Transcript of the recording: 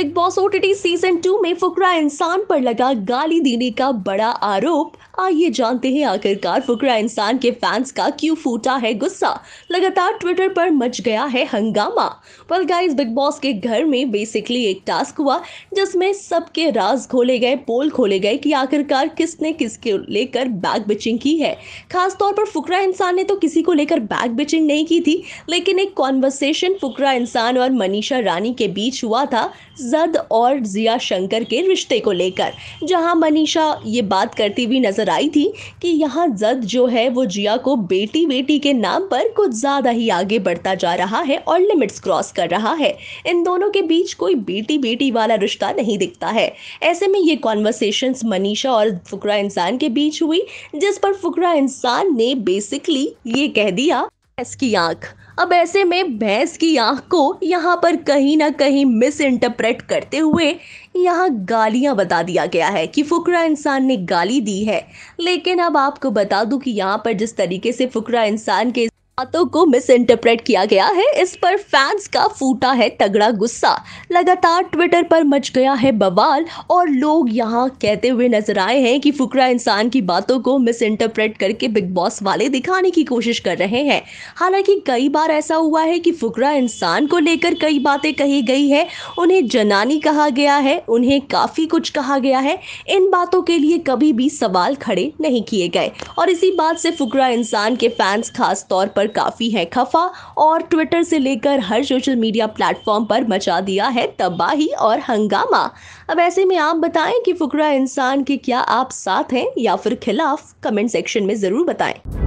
big Boss OTT season two में फुकरा इंसान पर लगा गाली देने का बड़ा आरोप आइए जानते हैं आखिरकार फुकरा इंसान के फैंस का क्यों फूटा है गुस्सा लगातार ट्विटर पर मच गया है हंगामा वेल गाइस बिग बॉस के घर में बेसिकली एक टास्क हुआ जिसमें सबके राज खोले गए पोल खोले गए कि आखिरकार किसने किसके लेकर बैग बिचिंग की है खासतौर पर फुकरा इंसान ने तो किसी को लेकर बैग बिचिंग नहीं की थी लेकिन एक कॉन्वर्सेशन फुकरा इंसान और मनीषा रानी के बीच हुआ था जद और जिया शंकर के रिश्ते को लेकर जहां मनीषा ये बात करती हुई नजर आई थी कि यहां जद जो है वो जिया को बेटी बेटी के नाम पर कुछ ज़्यादा ही आगे बढ़ता जा रहा है और लिमिट्स क्रॉस कर रहा है इन दोनों के बीच कोई बेटी बेटी वाला रिश्ता नहीं दिखता है ऐसे में ये कॉन्वर्सेशन मनीषा और फुकरा इंसान के बीच हुई जिस पर फुकरा इंसान ने बेसिकली ये कह दिया भैंस की आंख अब ऐसे में भैंस की आंख को यहाँ पर कहीं ना कहीं मिस इंटरप्रेट करते हुए यहाँ गालियाँ बता दिया गया है कि फुकरा इंसान ने गाली दी है लेकिन अब आपको बता दूं कि यहाँ पर जिस तरीके से फुकरा इंसान के बातों को मिस इंटरप्रेट किया गया है इस पर फैंस का फूटा है तगड़ा गुस्सा लगातार ट्विटर पर मच गया है बवाल और लोग यहाँ कहते हुए नजर आए हैं कि फुकरा इंसान की बातों को मिस इंटरप्रेट करके बिग बॉस वाले दिखाने की कोशिश कर रहे हैं हालांकि कई बार ऐसा हुआ है कि फुकरा इंसान को लेकर कई बातें कही गई है उन्हें जनानी कहा गया है उन्हें काफ़ी कुछ कहा गया है इन बातों के लिए कभी भी सवाल खड़े नहीं किए गए और इसी बात से फुकरा इंसान के फैंस खास तौर पर काफ़ी है खफा और ट्विटर से लेकर हर सोशल मीडिया प्लेटफॉर्म पर मचा दिया है तबाही और हंगामा अब ऐसे में आप बताएं कि फुकरा इंसान के क्या आप साथ हैं या फिर खिलाफ कमेंट सेक्शन में ज़रूर बताएं